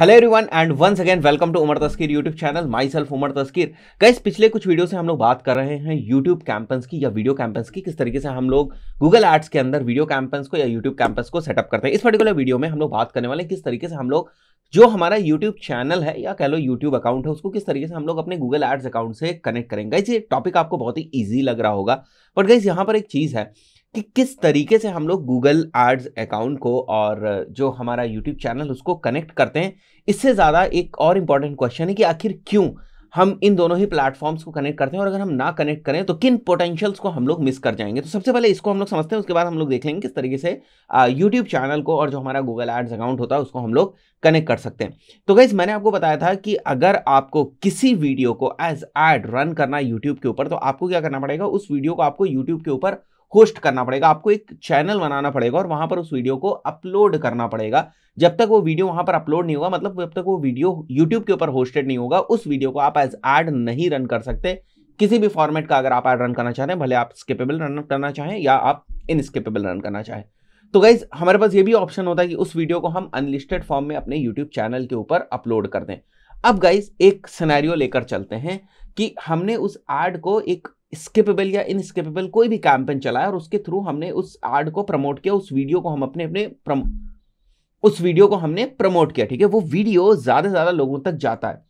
hello everyone and once again welcome to Umar Taskeer YouTube channel myself Umar Taskeer guys पिछले कुछ video से हम लोग बात कर रहे हैं यूट्यूब कैंपस की या वीडियो कैंपस की किस तरीके से हम लोग गूगल एड्स के अंदर वीडियो कैंपस को या यूट्यूब कैंपस को सेटअप करते हैं इस पर्टिकुलर वीडियो में हम लोग बात करने वाले हैं किस तरीके से हम लोग जो हमारा यूट्यूब चैनल है या कह लो यूट्यूब अकाउंट है उसको किस तरीके से हम लोग अपने गूगल एड्स अकाउंट से कनेक्ट करेंगे ये टॉपिक आपको बहुत ही ईजी लग रहा होगा बट गाइज यहाँ पर एक चीज़ है कि किस तरीके से हम लोग गूगल एड्स अकाउंट को और जो हमारा यूट्यूब चैनल उसको कनेक्ट करते हैं इससे ज़्यादा एक और इम्पॉर्टेंट क्वेश्चन है कि आखिर क्यों हम इन दोनों ही प्लेटफॉर्म्स को कनेक्ट करते हैं और अगर हम ना कनेक्ट करें तो किन पोटेंशियल्स को हम लोग मिस कर जाएंगे तो सबसे पहले इसको हम लोग समझते हैं उसके बाद हम लोग देख लेंगे किस तरीके से यूट्यूब चैनल को और जो हमारा गूगल एड्स अकाउंट होता है उसको हम लोग कनेक्ट कर सकते हैं तो गाइज मैंने आपको बताया था कि अगर आपको किसी वीडियो को एज एड रन करना यूट्यूब के ऊपर तो आपको क्या करना पड़ेगा उस वीडियो को आपको यूट्यूब के ऊपर होस्ट करना पड़ेगा आपको एक चैनल बनाना पड़ेगा और वहां पर उस वीडियो को अपलोड करना पड़ेगा जब तक वो वीडियो वहां पर अपलोड नहीं होगा मतलब जब तक वो वीडियो यूट्यूब के ऊपर होस्टेड नहीं होगा उस वीडियो को आप एज एड नहीं रन कर सकते किसी भी फॉर्मेट का अगर आप एड रन करना चाहते हैं भले आप स्केपेबल रन करना चाहें या आप इनस्केपेबल रन करना चाहें तो गाइज हमारे पास ये भी ऑप्शन होता है कि उस वीडियो को हम अनलिस्टेड फॉर्म में अपने यूट्यूब चैनल के ऊपर अपलोड कर दें अब गाइज एक सिनेरियो लेकर चलते हैं कि हमने उस एड को एक स्किपेबल या इनस्किपेबल कोई भी कैंपेन चलाया और उसके थ्रू हमने उस एड को प्रमोट किया उस वीडियो को हम अपने अपने प्रम उस वीडियो को हमने प्रमोट किया ठीक है वो वीडियो ज़्यादा से ज़्यादा लोगों तक जाता है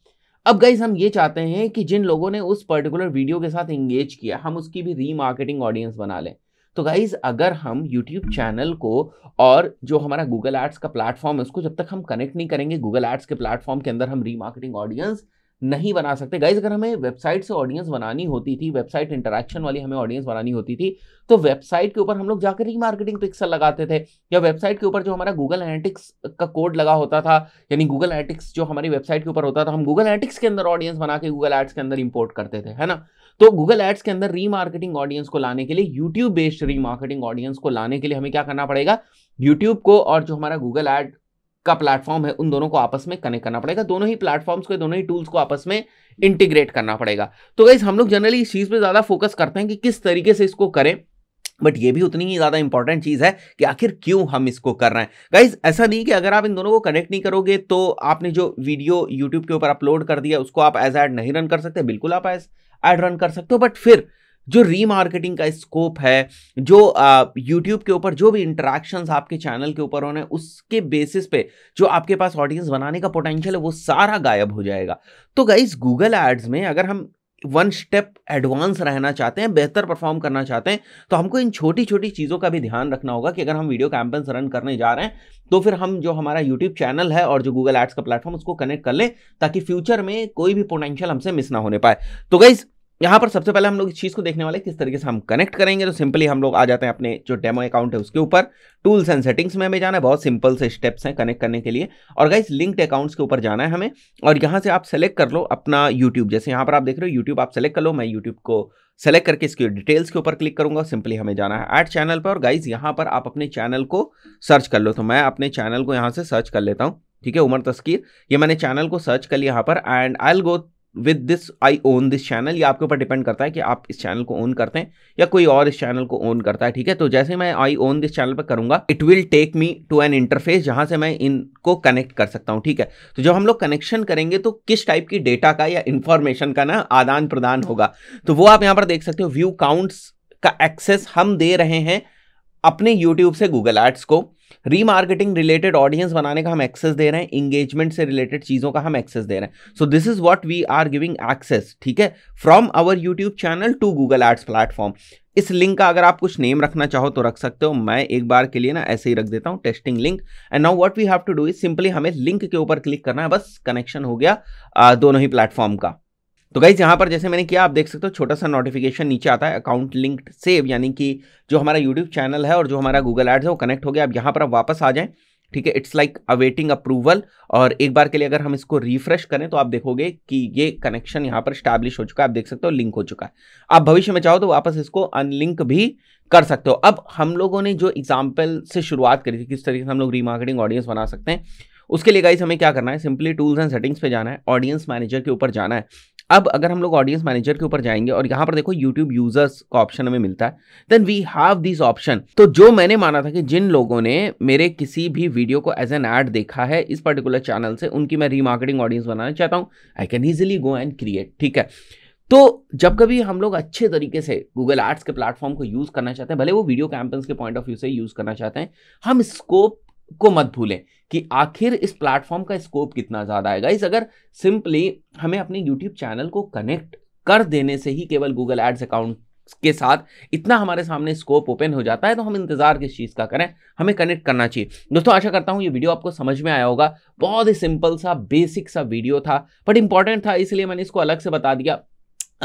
अब गाइज हम ये चाहते हैं कि जिन लोगों ने उस पर्टिकुलर वीडियो के साथ इंगेज किया हम उसकी भी रीमार्केटिंग ऑडियंस बना लें तो गाइज अगर हम यूट्यूब चैनल को और जो हमारा गूगल एड्स का प्लेटफॉर्म है उसको जब तक हम कनेक्ट नहीं करेंगे गूगल एड्स के प्लेटफॉर्म के अंदर हम रीमार्केटिंग ऑडियंस नहीं बना सकते गाइज अगर हमें वेबसाइट से ऑडियंस बनानी होती थी वेबसाइट इंटरेक्शन वाली हमें ऑडियंस बनानी होती थी तो वेबसाइट के ऊपर हम लोग जाकर ही मार्केटिंग पिक्सल लगाते थे या वेबसाइट के ऊपर जो हमारा गूगल एनालिटिक्स का कोड लगा होता था यानी गूगल एनालिटिक्स जो हमारी वेबसाइट के ऊपर होता था हम गूगल एनालिटिक्स के अंदर ऑडियंस बना के गूगल एड्स के अंदर इंपोर्ट करते थे है ना तो गूगल एड्स के अंदर रीमार्केटिंग ऑडियंस को लाने के लिए यूट्यूब बेस्ड रीमार्केटिंग ऑडियंस को लाने के लिए हमें क्या करना पड़ेगा यूट्यूब को और जो हमारा गूगल एड का प्लेटफॉर्म है उन दोनों को आपस में कनेक्ट करना पड़ेगा दोनों ही प्लेटफॉर्म्स को दोनों ही टूल्स को आपस में इंटीग्रेट करना पड़ेगा तो गाइज हम लोग जनरली इस चीज़ पर ज़्यादा फोकस करते हैं कि किस तरीके से इसको करें बट ये भी उतनी ही ज़्यादा इंपॉर्टेंट चीज़ है कि आखिर क्यों हम इसको कर रहे हैं गाइज ऐसा नहीं कि अगर आप इन दोनों को कनेक्ट नहीं करोगे तो आपने जो वीडियो यूट्यूब के ऊपर अपलोड कर दिया उसको आप एज ऐड नहीं रन कर सकते बिल्कुल आप एज ऐड रन कर सकते हो बट फिर जो रीमार्केटिंग का स्कोप है जो यूट्यूब के ऊपर जो भी इंटरेक्शन आपके चैनल के ऊपर होने उसके बेसिस पे जो आपके पास ऑडियंस बनाने का पोटेंशियल है वो सारा गायब हो जाएगा तो गाइज गूगल एड्स में अगर हम वन स्टेप एडवांस रहना चाहते हैं बेहतर परफॉर्म करना चाहते हैं तो हमको इन छोटी छोटी चीज़ों का भी ध्यान रखना होगा कि अगर हम वीडियो कैंपेंस रन करने जा रहे हैं तो फिर हम जो हमारा यूट्यूब चैनल है और जो गूगल एड्स का प्लेटफॉर्म उसको कनेक्ट कर लें ताकि फ्यूचर में कोई भी पोटेंशियल हमसे मिस ना होने पाए तो गाइज़ यहाँ पर सबसे पहले हम लोग इस चीज़ को देखने वाले किस तरीके से हम कनेक्ट करेंगे तो सिंपली हम लोग आ जाते हैं अपने जो डेमो अकाउंट है उसके ऊपर टूल्स एंड सेटिंग्स में हमें जाना है बहुत सिंपल से स्टेप्स हैं कनेक्ट करने के लिए और गाइस लिंक्ड अकाउंट्स के ऊपर जाना है हमें और यहाँ से आप सेलेक्ट कर लो अपना यूट्यूब जैसे यहाँ पर आप देख रहे हो यूट्यूब आप सेलेक्ट कर लो मैं यूट्यूब को सेलेक्ट करके इसके डिटेल्स के ऊपर क्लिक करूंगा सिंपली हमें जाना है एड चैनल पर और गाइज यहाँ पर आप अपने चैनल को सर्च कर लो तो मैं अपने चैनल को यहाँ से सर्च कर लेता हूँ ठीक है उमर तस्कीर ये मैंने चैनल को सर्च कर लिया यहाँ पर and I'll go with this I own this channel ये आपके ऊपर डिपेंड करता है कि आप इस चैनल को ओन करते हैं या कोई और इस चैनल को ओन करता है ठीक है तो जैसे मैं आई ओन दिस चैनल पर करूंगा it will take me to an interface जहां से मैं इनको कनेक्ट कर सकता हूं ठीक है तो जब हम लोग कनेक्शन करेंगे तो किस टाइप की डेटा का या इंफॉर्मेशन का ना आदान प्रदान होगा तो वो आप यहां पर देख सकते हो व्यू काउंट्स का एक्सेस हम दे रहे हैं अपने यूट्यूब से गूगल एड्स को रीमार्केटिंग रिलेटेड ऑडियंस बनाने का हम एक्सेस दे रहे हैं इंगेजमेंट से रिलेटेड चीज़ों का हम एक्सेस दे रहे हैं so this is what we are giving access ठीक है from our YouTube channel to Google ads platform इस लिंक का अगर आप कुछ नेम रखना चाहो तो रख सकते हो मैं एक बार के लिए ना ऐसे ही रख देता हूँ testing link and now what we have to do is simply हमें लिंक के ऊपर क्लिक करना है बस कनेक्शन हो गया आ, दोनों ही प्लेटफॉर्म का तो गाइज यहाँ पर जैसे मैंने किया आप देख सकते हो छोटा सा नोटिफिकेशन नीचे आता है अकाउंट लिंक्ड सेव यानी कि जो हमारा यूट्यूब चैनल है और जो हमारा गूगल एड्स है वो कनेक्ट हो गया अब यहाँ पर आप वापस आ जाएं ठीक है इट्स लाइक अवेटिंग अप्रूवल और एक बार के लिए अगर हम इसको रिफ्रेश करें तो आप देखोगे कि ये कनेक्शन यहाँ पर स्टैब्लिश हो चुका है आप देख सकते हो लिंक हो चुका है आप भविष्य में चाहो तो वापस इसको अनलिंक भी कर सकते हो अब हम लोगों ने जो एग्जाम्पल से शुरुआत करी थी किस तरीके से हम लोग रीमार्केटिंग ऑडियंस बना सकते हैं उसके लिए गाइस हमें क्या करना है सिंपली टूल्स एंड सेटिंग्स पे जाना है ऑडियंस मैनेजर के ऊपर जाना है अब अगर हम लोग ऑडियंस मैनेजर के ऊपर जाएंगे और यहाँ पर देखो यूट्यूब यूजर्स का ऑप्शन हमें मिलता है then we have this option तो जो मैंने माना था कि जिन लोगों ने मेरे किसी भी वीडियो को एज एन एड देखा है इस पर्टिकुलर चैनल से उनकी मैं रीमार्केटिंग ऑडियंस बनाना चाहता हूँ I can easily go and create ठीक है तो जब कभी हम लोग अच्छे तरीके से गूगल एड्स के प्लेटफॉर्म को यूज़ करना चाहते हैं भले वो वीडियो कैंपेन्स के पॉइंट ऑफ व्यू से यूज़ करना चाहते हैं हम स्कोप को मत भूलें कि आखिर इस प्लेटफॉर्म का स्कोप कितना ज़्यादा है गाइज अगर सिंपली हमें अपने यूट्यूब चैनल को कनेक्ट कर देने से ही केवल गूगल एड्स अकाउंट के साथ इतना हमारे सामने स्कोप ओपन हो जाता है तो हम इंतजार किस चीज़ का करें हमें कनेक्ट करना चाहिए दोस्तों आशा करता हूँ ये वीडियो आपको समझ में आया होगा बहुत ही सिंपल सा बेसिक सा वीडियो था बट इंपॉर्टेंट था इसलिए मैंने इसको अलग से बता दिया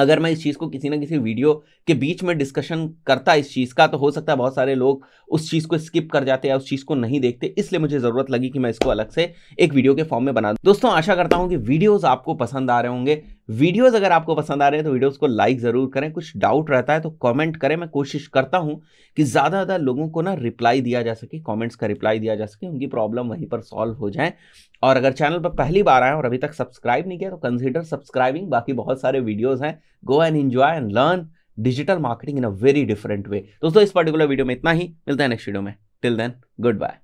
अगर मैं इस चीज़ को किसी ना किसी वीडियो के बीच में डिस्कशन करता इस चीज़ का तो हो सकता है बहुत सारे लोग उस चीज़ को स्किप कर जाते या उस चीज़ को नहीं देखते इसलिए मुझे ज़रूरत लगी कि मैं इसको अलग से एक वीडियो के फॉर्म में बना दूँ दोस्तों आशा करता हूँ कि वीडियोज़ आपको पसंद आ रहे होंगे वीडियोस अगर आपको पसंद आ रहे हैं तो वीडियोस को लाइक ज़रूर करें कुछ डाउट रहता है तो कमेंट करें मैं कोशिश करता हूं कि ज़्यादा ज़्यादा लोगों को ना रिप्लाई दिया जा सके कमेंट्स का रिप्लाई दिया जा सके उनकी प्रॉब्लम वहीं पर सॉल्व हो जाए और अगर चैनल पर पहली बार आए और अभी तक सब्सक्राइब नहीं किया तो कंसिडर सब्सक्राइबिंग बाकी बहुत सारे वीडियोज़ हैं go and enjoy and learn digital marketing in a very different way दोस्तों इस पर्टिकुलर वीडियो में इतना ही मिलता है नेक्स्ट वीडियो में टिल देन गुड बाय